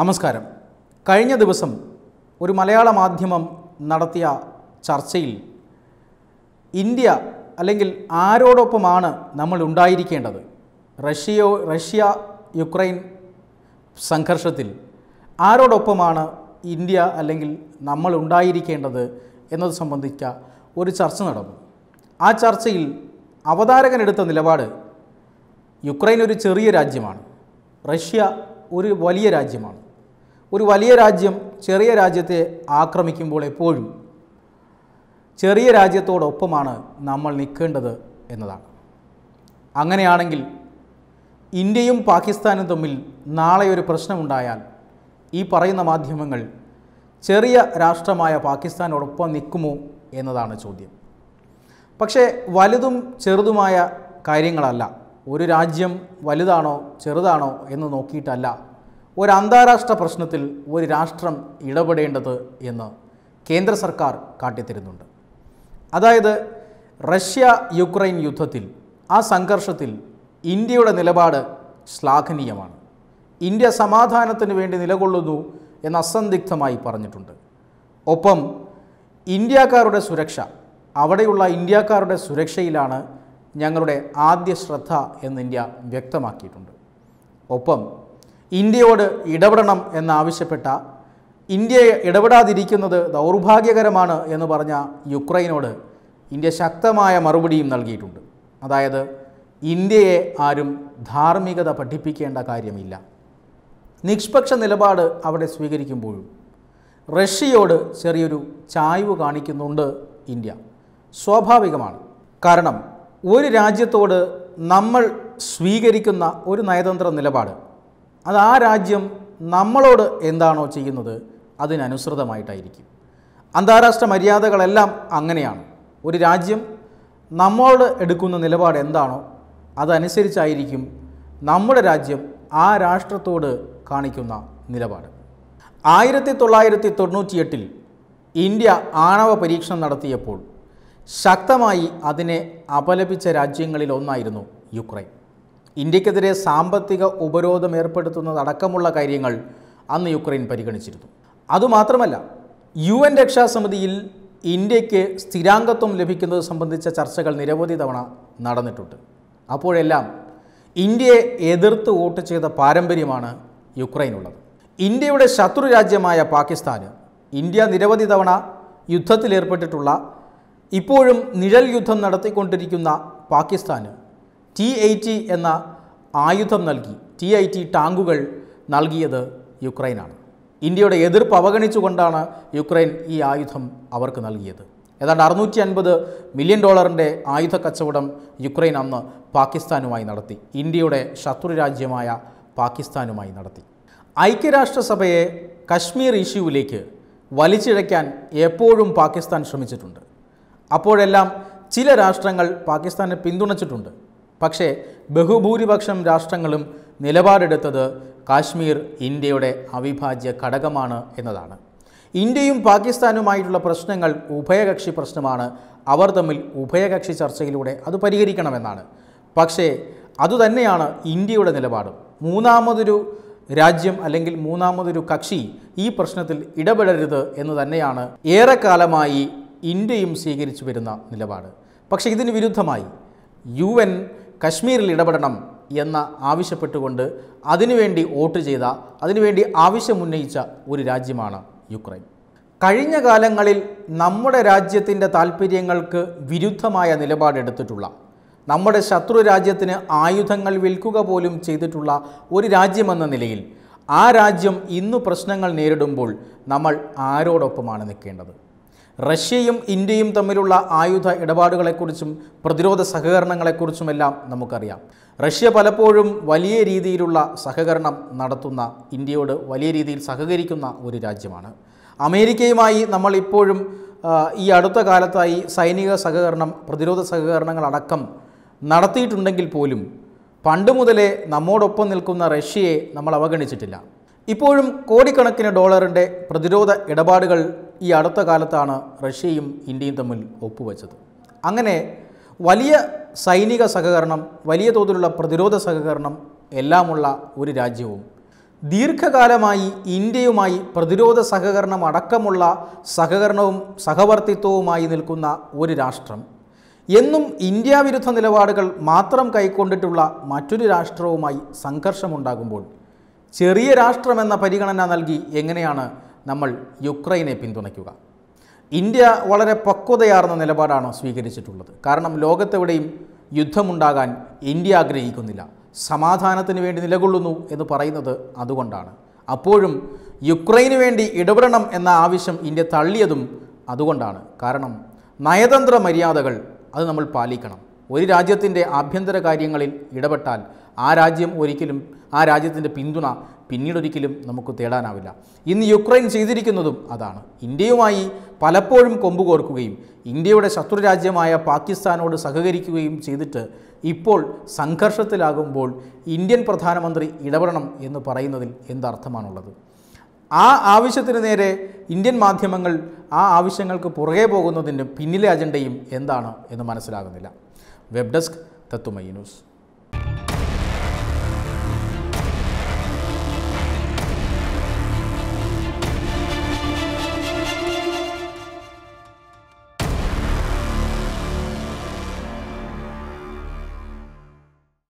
നമസ്കാരം കഴിഞ്ഞ ദിവസം ഒരു മലയാള മാധ്യമം നടത്തിയ ചർച്ചയിൽ ഇന്ത്യ അല്ലെങ്കിൽ ആരോടൊപ്പമാണ് നമ്മൾ ഉണ്ടായിരിക്കേണ്ടത് റഷ്യയോ റഷ്യ യുക്രൈൻ സംഘർഷത്തിൽ ആരോടൊപ്പമാണ് ഇന്ത്യ അല്ലെങ്കിൽ നമ്മൾ ഉണ്ടായിരിക്കേണ്ടത് എന്നത് സംബന്ധിച്ച ഒരു ചർച്ച നടന്നു ആ ചർച്ചയിൽ അവതാരകൻ നിലപാട് യുക്രൈൻ ഒരു ചെറിയ രാജ്യമാണ് റഷ്യ ഒരു വലിയ രാജ്യമാണ് ഒരു വലിയ രാജ്യം ചെറിയ രാജ്യത്തെ ആക്രമിക്കുമ്പോൾ എപ്പോഴും ചെറിയ രാജ്യത്തോടൊപ്പമാണ് നമ്മൾ നിൽക്കേണ്ടത് എന്നതാണ് അങ്ങനെയാണെങ്കിൽ ഇന്ത്യയും പാകിസ്ഥാനും തമ്മിൽ നാളെ ഒരു പ്രശ്നമുണ്ടായാൽ ഈ പറയുന്ന മാധ്യമങ്ങൾ ചെറിയ രാഷ്ട്രമായ പാകിസ്ഥാനോടൊപ്പം നിൽക്കുമോ എന്നതാണ് ചോദ്യം പക്ഷേ വലുതും ചെറുതുമായ കാര്യങ്ങളല്ല ഒരു രാജ്യം വലുതാണോ ചെറുതാണോ എന്ന് നോക്കിയിട്ടല്ല ഒരു അന്താരാഷ്ട്ര പ്രശ്നത്തിൽ ഒരു രാഷ്ട്രം ഇടപെടേണ്ടത് എന്ന് കേന്ദ്ര സർക്കാർ കാട്ടിത്തരുന്നുണ്ട് അതായത് റഷ്യ യുക്രൈൻ യുദ്ധത്തിൽ ആ സംഘർഷത്തിൽ ഇന്ത്യയുടെ നിലപാട് ശ്ലാഘനീയമാണ് ഇന്ത്യ സമാധാനത്തിന് വേണ്ടി നിലകൊള്ളുന്നു എന്ന് അസന്ദിഗ്ധമായി പറഞ്ഞിട്ടുണ്ട് ഒപ്പം ഇന്ത്യക്കാരുടെ സുരക്ഷ അവിടെയുള്ള ഇന്ത്യക്കാരുടെ സുരക്ഷയിലാണ് ഞങ്ങളുടെ ആദ്യ ശ്രദ്ധ എന്ന് ഇന്ത്യ വ്യക്തമാക്കിയിട്ടുണ്ട് ഒപ്പം ഇന്ത്യയോട് ഇടപെടണം എന്നാവശ്യപ്പെട്ട ഇന്ത്യ ഇടപെടാതിരിക്കുന്നത് ദൗർഭാഗ്യകരമാണ് എന്ന് പറഞ്ഞ യുക്രൈനോട് ഇന്ത്യ ശക്തമായ മറുപടിയും നൽകിയിട്ടുണ്ട് അതായത് ഇന്ത്യയെ ആരും ധാർമ്മികത പഠിപ്പിക്കേണ്ട കാര്യമില്ല നിഷ്പക്ഷ നിലപാട് അവിടെ സ്വീകരിക്കുമ്പോഴും റഷ്യയോട് ചെറിയൊരു ചായ്വ് കാണിക്കുന്നുണ്ട് ഇന്ത്യ സ്വാഭാവികമാണ് കാരണം ഒരു രാജ്യത്തോട് നമ്മൾ സ്വീകരിക്കുന്ന ഒരു നയതന്ത്ര നിലപാട് അത് ആ രാജ്യം നമ്മളോട് എന്താണോ ചെയ്യുന്നത് അതിനനുസൃതമായിട്ടായിരിക്കും അന്താരാഷ്ട്ര മര്യാദകളെല്ലാം അങ്ങനെയാണ് ഒരു രാജ്യം നമ്മളോട് എടുക്കുന്ന നിലപാട് എന്താണോ അതനുസരിച്ചായിരിക്കും നമ്മുടെ രാജ്യം ആ രാഷ്ട്രത്തോട് കാണിക്കുന്ന നിലപാട് ആയിരത്തി തൊള്ളായിരത്തി എട്ടിൽ ഇന്ത്യ ആണവ പരീക്ഷണം നടത്തിയപ്പോൾ ശക്തമായി അതിനെ അപലപിച്ച രാജ്യങ്ങളിൽ ഒന്നായിരുന്നു യുക്രൈൻ ഇന്ത്യക്കെതിരെ സാമ്പത്തിക ഉപരോധം ഏർപ്പെടുത്തുന്നതടക്കമുള്ള കാര്യങ്ങൾ അന്ന് യുക്രൈൻ പരിഗണിച്ചിരുന്നു അതുമാത്രമല്ല യു എൻ രക്ഷാസമിതിയിൽ ഇന്ത്യക്ക് സ്ഥിരാംഗത്വം ലഭിക്കുന്നത് സംബന്ധിച്ച ചർച്ചകൾ നിരവധി തവണ നടന്നിട്ടുണ്ട് അപ്പോഴെല്ലാം ഇന്ത്യയെ എതിർത്ത് വോട്ട് ചെയ്ത പാരമ്പര്യമാണ് യുക്രൈനുള്ളത് ഇന്ത്യയുടെ ശത്രു രാജ്യമായ പാകിസ്ഥാന് ഇന്ത്യ നിരവധി തവണ യുദ്ധത്തിലേർപ്പെട്ടിട്ടുള്ള ഇപ്പോഴും നിഴൽ യുദ്ധം നടത്തിക്കൊണ്ടിരിക്കുന്ന പാകിസ്ഥാന് ടി ഐ ടി എന്ന ആയുധം നൽകി ടി ഐ ടി ടാങ്കുകൾ നൽകിയത് യുക്രൈനാണ് ഇന്ത്യയുടെ എതിർപ്പ് അവഗണിച്ചുകൊണ്ടാണ് യുക്രൈൻ ഈ ആയുധം അവർക്ക് നൽകിയത് ഏതാണ്ട് അറുന്നൂറ്റി അൻപത് മില്യൺ ഡോളറിൻ്റെ ആയുധ കച്ചവടം യുക്രൈൻ അന്ന് പാകിസ്ഥാനുമായി നടത്തി ഇന്ത്യയുടെ ശത്രു രാജ്യമായ പാകിസ്ഥാനുമായി നടത്തി ഐക്യരാഷ്ട്രസഭയെ കശ്മീർ ഇഷ്യൂവിലേക്ക് വലിച്ചിഴയ്ക്കാൻ എപ്പോഴും പാകിസ്ഥാൻ ശ്രമിച്ചിട്ടുണ്ട് അപ്പോഴെല്ലാം ചില രാഷ്ട്രങ്ങൾ പാകിസ്ഥാനെ പിന്തുണച്ചിട്ടുണ്ട് പക്ഷേ ബഹുഭൂരിപക്ഷം രാഷ്ട്രങ്ങളും നിലപാടെടുത്തത് കാശ്മീർ ഇന്ത്യയുടെ അവിഭാജ്യ ഘടകമാണ് എന്നതാണ് ഇന്ത്യയും പാകിസ്ഥാനുമായിട്ടുള്ള പ്രശ്നങ്ങൾ ഉഭയകക്ഷി പ്രശ്നമാണ് അവർ തമ്മിൽ ഉഭയകക്ഷി ചർച്ചയിലൂടെ അത് പരിഹരിക്കണമെന്നാണ് പക്ഷേ അതുതന്നെയാണ് ഇന്ത്യയുടെ നിലപാടും മൂന്നാമതൊരു രാജ്യം അല്ലെങ്കിൽ മൂന്നാമതൊരു കക്ഷി ഈ പ്രശ്നത്തിൽ ഇടപെടരുത് എന്ന് തന്നെയാണ് ഏറെക്കാലമായി ഇന്ത്യയും സ്വീകരിച്ചു വരുന്ന നിലപാട് പക്ഷേ ഇതിന് വിരുദ്ധമായി യു എൻ കശ്മീരിൽ ഇടപെടണം എന്ന് ആവശ്യപ്പെട്ടുകൊണ്ട് അതിനുവേണ്ടി വോട്ട് ചെയ്ത അതിനുവേണ്ടി ആവശ്യമുന്നയിച്ച ഒരു രാജ്യമാണ് യുക്രൈൻ കഴിഞ്ഞ കാലങ്ങളിൽ നമ്മുടെ രാജ്യത്തിൻ്റെ താല്പര്യങ്ങൾക്ക് വിരുദ്ധമായ നിലപാടെടുത്തിട്ടുള്ള നമ്മുടെ ശത്രു രാജ്യത്തിന് ആയുധങ്ങൾ വിൽക്കുക പോലും ചെയ്തിട്ടുള്ള ഒരു രാജ്യമെന്ന നിലയിൽ ആ രാജ്യം ഇന്ന് പ്രശ്നങ്ങൾ നേരിടുമ്പോൾ നമ്മൾ ആരോടൊപ്പമാണ് നിൽക്കേണ്ടത് റഷ്യയും ഇന്ത്യയും തമ്മിലുള്ള ആയുധ ഇടപാടുകളെക്കുറിച്ചും പ്രതിരോധ സഹകരണങ്ങളെക്കുറിച്ചുമെല്ലാം നമുക്കറിയാം റഷ്യ പലപ്പോഴും വലിയ രീതിയിലുള്ള സഹകരണം നടത്തുന്ന ഇന്ത്യയോട് വലിയ രീതിയിൽ സഹകരിക്കുന്ന ഒരു രാജ്യമാണ് അമേരിക്കയുമായി നമ്മൾ ഇപ്പോഴും ഈ അടുത്ത കാലത്തായി സൈനിക സഹകരണം പ്രതിരോധ സഹകരണങ്ങളടക്കം നടത്തിയിട്ടുണ്ടെങ്കിൽ പോലും പണ്ട് മുതലേ നമ്മോടൊപ്പം നിൽക്കുന്ന റഷ്യയെ നമ്മൾ അവഗണിച്ചിട്ടില്ല ഇപ്പോഴും കോടിക്കണക്കിന് ഡോളറിൻ്റെ പ്രതിരോധ ഇടപാടുകൾ ഈ അടുത്ത കാലത്താണ് റഷ്യയും ഇന്ത്യയും തമ്മിൽ ഒപ്പുവെച്ചത് അങ്ങനെ വലിയ സൈനിക സഹകരണം വലിയ തോതിലുള്ള പ്രതിരോധ സഹകരണം എല്ലാമുള്ള ഒരു രാജ്യവും ദീർഘകാലമായി ഇന്ത്യയുമായി പ്രതിരോധ സഹകരണം അടക്കമുള്ള സഹകരണവും സഹവർത്തിത്വവുമായി നിൽക്കുന്ന ഒരു രാഷ്ട്രം എന്നും ഇന്ത്യാവിരുദ്ധ നിലപാടുകൾ മാത്രം കൈക്കൊണ്ടിട്ടുള്ള മറ്റൊരു രാഷ്ട്രവുമായി സംഘർഷമുണ്ടാകുമ്പോൾ ചെറിയ രാഷ്ട്രമെന്ന പരിഗണന നൽകി എങ്ങനെയാണ് നമ്മൾ യുക്രൈനെ പിന്തുണയ്ക്കുക ഇന്ത്യ വളരെ പക്വതയാർന്ന നിലപാടാണ് സ്വീകരിച്ചിട്ടുള്ളത് കാരണം ലോകത്തെവിടെയും യുദ്ധമുണ്ടാകാൻ ഇന്ത്യ ആഗ്രഹിക്കുന്നില്ല സമാധാനത്തിന് വേണ്ടി നിലകൊള്ളുന്നു എന്ന് പറയുന്നത് അതുകൊണ്ടാണ് അപ്പോഴും യുക്രൈന് വേണ്ടി ഇടപെടണം എന്ന ആവശ്യം ഇന്ത്യ തള്ളിയതും അതുകൊണ്ടാണ് കാരണം നയതന്ത്ര മര്യാദകൾ അത് നമ്മൾ പാലിക്കണം ഒരു രാജ്യത്തിൻ്റെ ആഭ്യന്തര കാര്യങ്ങളിൽ ഇടപെട്ടാൽ ആ രാജ്യം ഒരിക്കലും ആ രാജ്യത്തിൻ്റെ പിന്തുണ പിന്നീടൊരിക്കലും നമുക്ക് തേടാനാവില്ല ഇന്ന് യുക്രൈൻ ചെയ്തിരിക്കുന്നതും അതാണ് ഇന്ത്യയുമായി പലപ്പോഴും കൊമ്പുകോർക്കുകയും ഇന്ത്യയുടെ ശത്രു രാജ്യമായ പാകിസ്ഥാനോട് സഹകരിക്കുകയും ചെയ്തിട്ട് ഇപ്പോൾ സംഘർഷത്തിലാകുമ്പോൾ ഇന്ത്യൻ പ്രധാനമന്ത്രി ഇടപെടണം എന്ന് പറയുന്നതിൽ എന്തർത്ഥമാണുള്ളത് ആ ആവശ്യത്തിന് നേരെ ഇന്ത്യൻ മാധ്യമങ്ങൾ ആ ആവശ്യങ്ങൾക്ക് പുറകെ പോകുന്നതിൻ്റെ പിന്നിലെ അജണ്ടയും എന്താണ് എന്ന് മനസ്സിലാകുന്നില്ല വെബ് ഡെസ്ക് തത്തുമൈ ന്യൂസ്